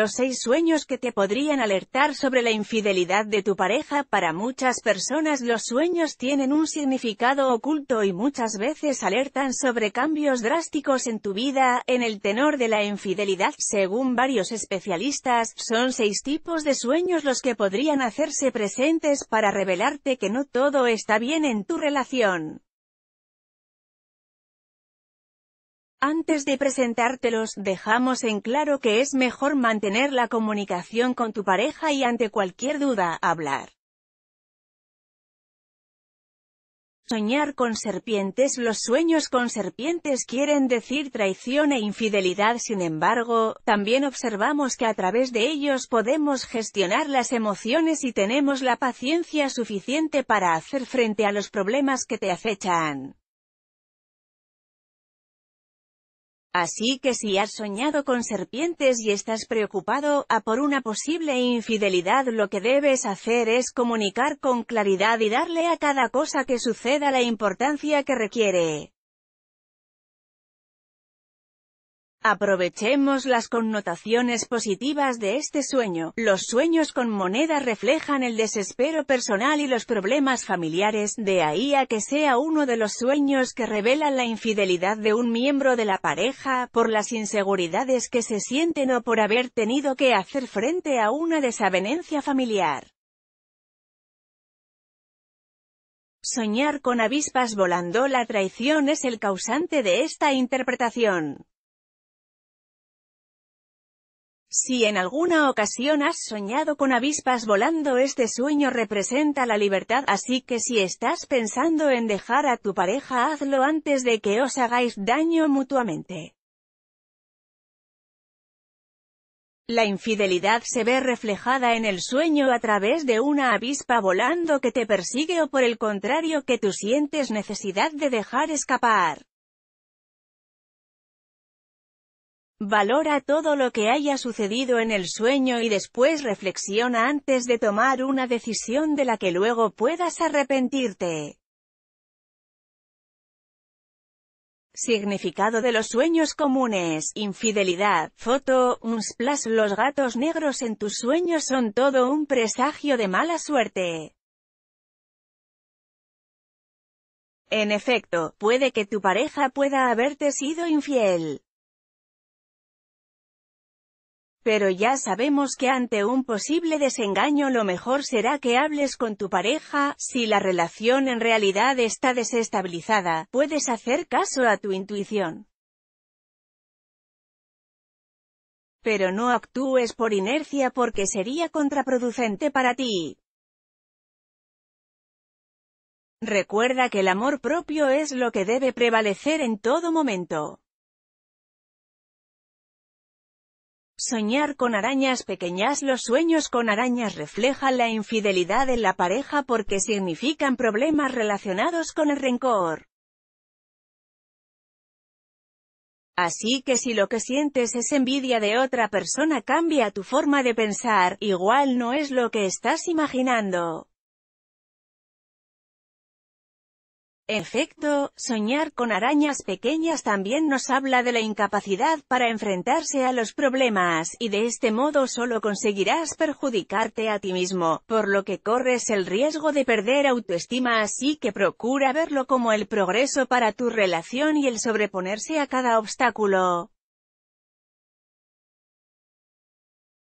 Los seis sueños que te podrían alertar sobre la infidelidad de tu pareja Para muchas personas los sueños tienen un significado oculto y muchas veces alertan sobre cambios drásticos en tu vida, en el tenor de la infidelidad. Según varios especialistas, son seis tipos de sueños los que podrían hacerse presentes para revelarte que no todo está bien en tu relación. Antes de presentártelos, dejamos en claro que es mejor mantener la comunicación con tu pareja y ante cualquier duda, hablar. Soñar con serpientes Los sueños con serpientes quieren decir traición e infidelidad sin embargo, también observamos que a través de ellos podemos gestionar las emociones y tenemos la paciencia suficiente para hacer frente a los problemas que te acechan. Así que si has soñado con serpientes y estás preocupado a por una posible infidelidad lo que debes hacer es comunicar con claridad y darle a cada cosa que suceda la importancia que requiere. Aprovechemos las connotaciones positivas de este sueño. Los sueños con moneda reflejan el desespero personal y los problemas familiares, de ahí a que sea uno de los sueños que revelan la infidelidad de un miembro de la pareja, por las inseguridades que se sienten o por haber tenido que hacer frente a una desavenencia familiar. Soñar con avispas volando la traición es el causante de esta interpretación. Si en alguna ocasión has soñado con avispas volando este sueño representa la libertad, así que si estás pensando en dejar a tu pareja hazlo antes de que os hagáis daño mutuamente. La infidelidad se ve reflejada en el sueño a través de una avispa volando que te persigue o por el contrario que tú sientes necesidad de dejar escapar. Valora todo lo que haya sucedido en el sueño y después reflexiona antes de tomar una decisión de la que luego puedas arrepentirte. Significado de los sueños comunes, infidelidad, foto, un splash Los gatos negros en tus sueños son todo un presagio de mala suerte. En efecto, puede que tu pareja pueda haberte sido infiel. Pero ya sabemos que ante un posible desengaño lo mejor será que hables con tu pareja, si la relación en realidad está desestabilizada, puedes hacer caso a tu intuición. Pero no actúes por inercia porque sería contraproducente para ti. Recuerda que el amor propio es lo que debe prevalecer en todo momento. Soñar con arañas pequeñas Los sueños con arañas reflejan la infidelidad en la pareja porque significan problemas relacionados con el rencor. Así que si lo que sientes es envidia de otra persona cambia tu forma de pensar, igual no es lo que estás imaginando. efecto, soñar con arañas pequeñas también nos habla de la incapacidad para enfrentarse a los problemas, y de este modo solo conseguirás perjudicarte a ti mismo, por lo que corres el riesgo de perder autoestima así que procura verlo como el progreso para tu relación y el sobreponerse a cada obstáculo.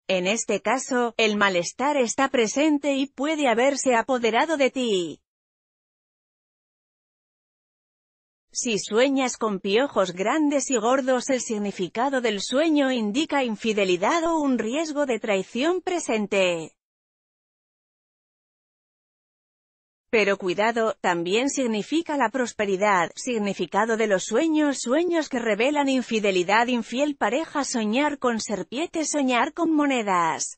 En este caso, el malestar está presente y puede haberse apoderado de ti. Si sueñas con piojos grandes y gordos el significado del sueño indica infidelidad o un riesgo de traición presente. Pero cuidado, también significa la prosperidad, significado de los sueños, sueños que revelan infidelidad, infiel pareja, soñar con serpientes, soñar con monedas.